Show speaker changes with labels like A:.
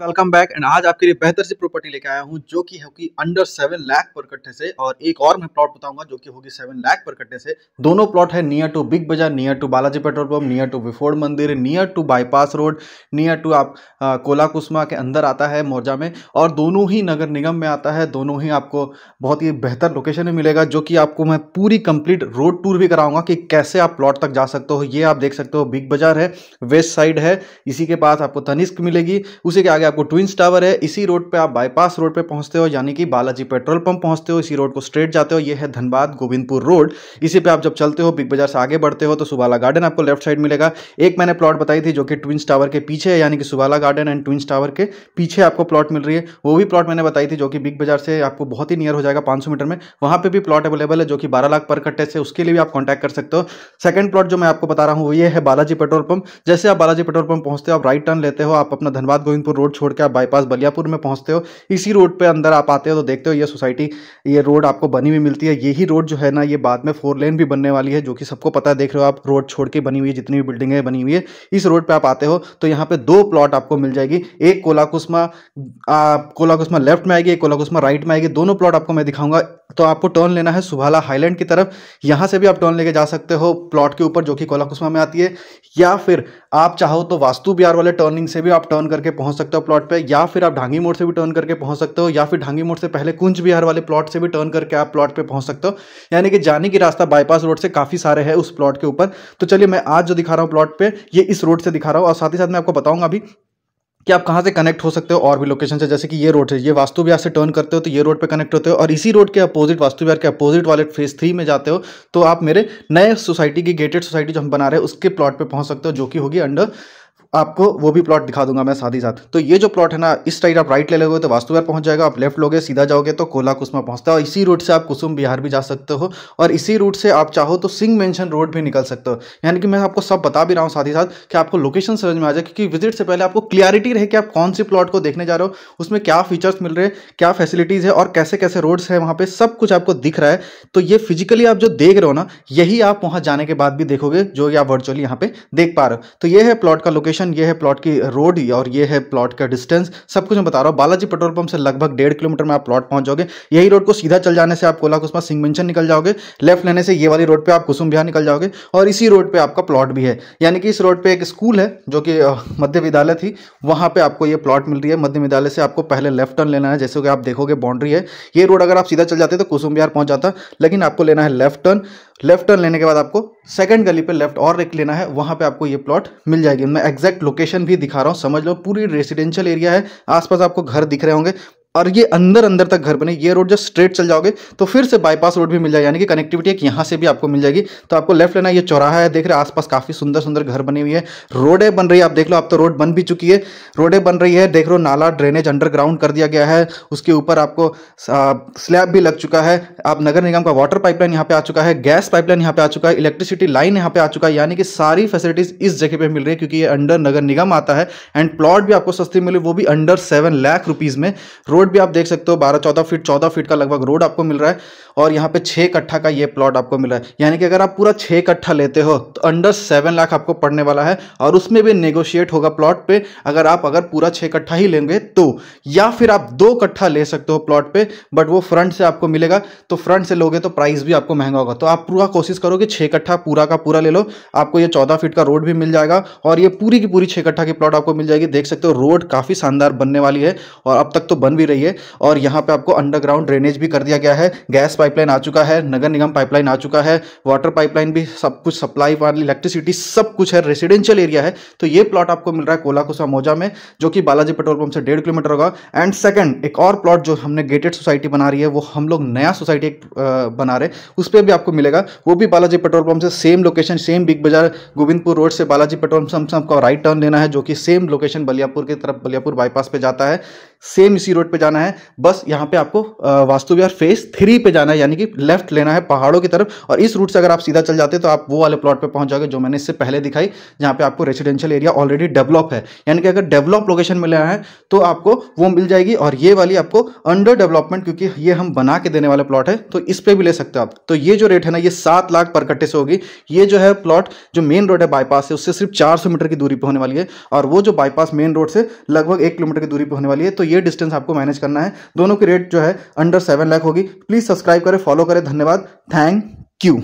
A: welcome back and आज आपके लिए बेहतर सी प्रॉपर्टी लेके आया हूँ जो कि होगी अंडर सेवन लाख पर कट्ठे से और एक और मैं प्लॉट बताऊंगा जो कि होगी सेवन लाख पर कट्ठे से दोनों प्लॉट है near to Big Bazaar near to Balaji petrol pump near to विफोर्ड मंदिर near to bypass road near to आप कोला कुसमा के अंदर आता है मोर्जा में और दोनों ही नगर निगम में आता है दोनों ही आपको बहुत ही बेहतर लोकेशन में मिलेगा जो कि आपको मैं पूरी कंप्लीट रोड टूर भी कराऊंगा कि कैसे आप प्लॉट तक जा सकते हो ये आप देख सकते हो बिग बाजार है वेस्ट साइड है इसी के पास आपको तनिष्क मिलेगी उसी के आगे आगे आपको ट्विंस टावर है इसी रोड पे आप बाईपास रोड पे पहुंचते हो यानी कि बालाजी पेट्रोल पंप पहुंचते हो इसी रोड को स्ट्रेट जाते हो ये है धनबाद गोविंदपुर रोड इसी पे आप जब चलते हो बिग बाजार से आगे बढ़ते हो तो सुबाला गार्डन आपको लेफ्ट साइड मिलेगा एक मैंने प्लॉट बताई थी जो कि ट्विंस टावर के पीछे है यानी कि Subala garden and twins tower के पीछे आपको प्लॉट मिल रही है वो भी प्लॉट मैंने बताई थी जो कि बिग बाजार से आपको बहुत ही नियर हो जाएगा पांच मीटर में वहां पर भी प्लॉट अवेलेबल है जो कि बारह लाख पर कट्टे से उसके लिए भी आप कॉन्टैक्ट कर सकते हो सेकंड प्लॉट जो मैं आपको बता रहा हूँ वो ये है बालाजी पेट्रोल पंप जैसे आप बालाजी पेट्रोल पंप पहुंचते हो आप राइट टर्न लेते हो आप अपना धनबाद गोविंदपुर रोड रोड छोड़ के आप बाईपास बलियापुर में पहुंचते हो इसी रोड पे अंदर आप आते हो तो देखते हो ये सोसाइटी ये रोड आपको बनी हुई मिलती है यही रोड जो है ना ये बाद में फोर लेन भी बनने वाली है जो कि सबको पता है देख रहे हो आप रोड छोड़ के बनी हुई है जितनी भी बिल्डिंगें बनी हुई है इस रोड पर आप आते हो तो यहाँ पर दो प्लॉट आपको मिल जाएगी एक कोलाकुस्मा कोलाकुस्मा लेफ्ट में आएगी एक कोलाकुस्मा राइट में आएगी दोनों प्लॉट आपको मैं दिखाऊंगा तो आपको टर्न लेना है सुभाला हाईलैंड की तरफ यहाँ से भी आप टर्न लेके जा सकते हो प्लॉट के ऊपर जो कि कोलाकुसमा में आती है या फिर आप चाहो तो वास्तु बिहार वाले टर्निंग से भी आप टर्न करके पहुँच सकते हो प्लॉट पे या फिर आप ढांगी मोड़ से भी टर्न करके पहुँच सकते हो या फिर ढांगी मोड़ से पहले कुंज बिहार वाले प्लॉट से भी टर्न करके आप प्लॉट पर पहुँच सकते हो यानी कि जाने की रास्ता बाईपास रोड से काफ़ी सारे है उस प्लॉट के ऊपर तो चलिए मैं आज जो दिखा रहा हूँ प्लॉट पर ये इस रोड से दिखा रहा हूँ और साथ ही साथ मैं आपको बताऊँगा अभी कि आप कहाँ से कनेक्ट हो सकते हो और भी लोकेशन से जैसे कि ये रोड है ये वास्तु विहार से टर्न करते हो तो ये रोड पे कनेक्ट होते हो और इसी रोड के अपोजिट वास्तु विहार के अपोजिट वाले फेज थ्री में जाते हो तो आप मेरे नए सोसाइटी की गेटेड सोसाइटी जो हम बना रहे हैं उसके प्लॉट पर पहुँच सकते हो जो कि होगी अंडर आपको वो भी प्लॉट दिखा दूंगा मैं साथ ही साथ तो ये जो प्लॉट है ना इस साइड आप राइट ले लोगे तो वास्तुविहार पहुंच जाएगा आप लेफ्ट लोगे सीधा जाओगे तो कोला कुसमा पहुंचता है और इसी रूट से आप कुसुम बिहार भी जा सकते हो और इसी रूट से आप चाहो तो सिंह मेंशन रोड भी निकल सकते हो यानी कि मैं आपको सब बता भी रहा हूँ साथ ही साथ कि आपको लोकेशन समझ में आ जाए क्योंकि विजिट से पहले आपको क्लियरिटी रहे कि आप कौन सी प्लॉट को देखने जा रहे हो उसमें क्या फीचर्स मिल रहे हैं क्या फैसिलिटीज़ है और कैसे कैसे रोड्स है वहाँ पर सब कुछ आपको दिख रहा है तो ये फिजिकली आप जो देख रहे हो ना यही आप वहाँ जाने के बाद भी देखोगे जो आप वर्चुअली यहाँ पर देख पा रहे हो तो ये है प्लॉट का लोकेशन लोकेशन ये है प्लॉट की रोड और ये है प्लॉट का डिस्टेंस सब कुछ मैं बता रहा हूँ बालाजी पेट्रोल पंप से लगभग डेढ़ किलोमीटर में आप प्लॉट पहुंच जाओगे यही रोड को सीधा चल जाने से आप कोला कुसमा सिंह मेंशन निकल जाओगे लेफ्ट लेने से ये वाली रोड पर आप कुसुम बिहार निकल जाओगे और इसी रोड पर आपका प्लॉट भी है यानी कि इस रोड पर एक स्कूल है जो कि मध्य विद्यालय थी वहाँ पर आपको ये प्लॉट मिल रही है मध्य विद्यालय से आपको पहले लेफ्ट टर्न लेना है जैसे कि आप देखोगे बाउंड्री है ये रोड अगर आप सीधा चल जाते तो कुसुम बिहार पहुँच जाता लेकिन आपको लेना है लेफ्ट टर्न लेफ्ट टर्न लेने के बाद आपको सेकंड गली पे लेफ्ट और एक लेना है वहाँ पे आपको ये प्लॉट मिल जाएगी मैं एग्जैक्ट लोकेशन भी दिखा रहा हूँ समझ लो पूरी रेसिडेंशियल एरिया है आसपास आपको घर दिख रहे होंगे और ये अंदर अंदर तक घर बने ये रोड जब स्ट्रेट चल जाओगे तो फिर से बाईपास रोड भी मिल जाएगा यानी कि कनेक्टिविटी एक यहाँ से भी आपको मिल जाएगी तो आपको लेफ्ट लेना ये चौराहा है देख रहे हैं आसपास काफ़ी सुंदर सुंदर घर बनी हुई है रोडें बन रही है आप देख लो आप तो रोड बन भी चुकी है रोडें बन रही है देख लो नाला ड्रेनेज अंडरग्राउंड कर दिया गया है उसके ऊपर आपको स्लैब भी लग चुका है आप नगर निगम का वाटर पाइपलाइन यहाँ पे आ चुका है गैस पाइपलाइन यहाँ पे आ चुका है इलेक्ट्रिसिटी लाइन यहाँ पे आ चुका है यानी कि सारी फैसिलिटीज इस जगह पे मिल रही है क्योंकि ये अंडर नगर निगम आता है एंड प्लॉट भी आपको सस्ती मिली वो भी अंडर सेवन लाख रुपीज़ में रोड रोड भी आप देख सकते हो बारह चौदह फीट चौदह फीट का लगभग रोड आपको मिल रहा है और यहाँ पे छः कट्ठा का ये प्लॉट आपको मिला है यानी कि अगर आप पूरा छः कट्ठा लेते हो तो अंडर सेवन लाख आपको पड़ने वाला है और उसमें भी नेगोशिएट होगा प्लॉट पे अगर आप अगर पूरा छः कट्ठा ही लेंगे तो या फिर आप दो कट्ठा ले सकते हो प्लॉट पे बट वो फ्रंट से आपको मिलेगा तो फ्रंट से लोगे तो प्राइस भी आपको महंगा होगा तो आप पूरा कोशिश करो कि छः कट्ठा पूरा का पूरा ले लो आपको ये चौदह फीट का रोड भी मिल जाएगा और ये पूरी की पूरी छः कट्ठा की प्लॉट आपको मिल जाएगी देख सकते हो रोड काफ़ी शानदार बनने वाली है और अब तक तो बन भी गई है और यहाँ पे आपको अंडरग्राउंड ड्रेनेज भी कर दिया गया है गैस पाइपलाइन आ चुका है नगर निगम पाइपलाइन आ चुका है वाटर पाइपलाइन भी सब कुछ सप्लाई वाली इलेक्ट्रिसिटी सब कुछ है रेसिडेंशियल एरिया है तो ये प्लॉट आपको मिल रहा है कोला कोसा मोजा में जो कि बालाजी पेट्रोल पंप से डेढ़ किलोमीटर होगा एंड सेकंड एक और प्लॉट जो हमने गेटेड सोसाइटी बना रही है वो हम लोग नया सोसाइटी बना रहे हैं उस पर भी आपको मिलेगा वो भी बालाजी पेट्रोल पंप से same location same Big Bazaar Govindpur road से बालाजी पेट्रोल पंप से आपको राइट टर्न लेना है जो कि सेम लोकेशन बलियापुर की तरफ बलियापुर बाईपास पे जाता है सेम इसी रोड पर जाना है बस यहाँ पे आपको वास्तुविहार फेस थ्री पे जाना है यानी कि लेफ्ट लेना है पहाड़ों की तरफ और इस रूट से अगर आप सीधा चल जाते तो आप वो वाले प्लॉट पर पहुंच जाओगे जो मैंने इससे पहले दिखाई जहाँ पे आपको रेसिडेंशियल एरिया ऑलरेडी डेवलप है यानी कि अगर डेवलप लोकेशन में लेना है तो आपको वो मिल जाएगी और ये वाली आपको अंडर डेवलपमेंट क्योंकि ये हम बना के देने वाले प्लॉट है तो इस पर भी ले सकते हो आप तो ये जो रेट है ना ये सात लाख पर कट्टे से होगी ये जो है प्लॉट जो मेन रोड है बाईपास से उससे सिर्फ चार मीटर की दूरी पर होने वाली है और वो जो बाईपास मेन रोड से लगभग एक किलोमीटर की दूरी पर होने वाली है तो ये डिस्टेंस आपको मैंने मैनेज करना है दोनों की रेट जो है अंडर सेवन लाख होगी प्लीज़ सब्सक्राइब करें फॉलो करें धन्यवाद थैंक यू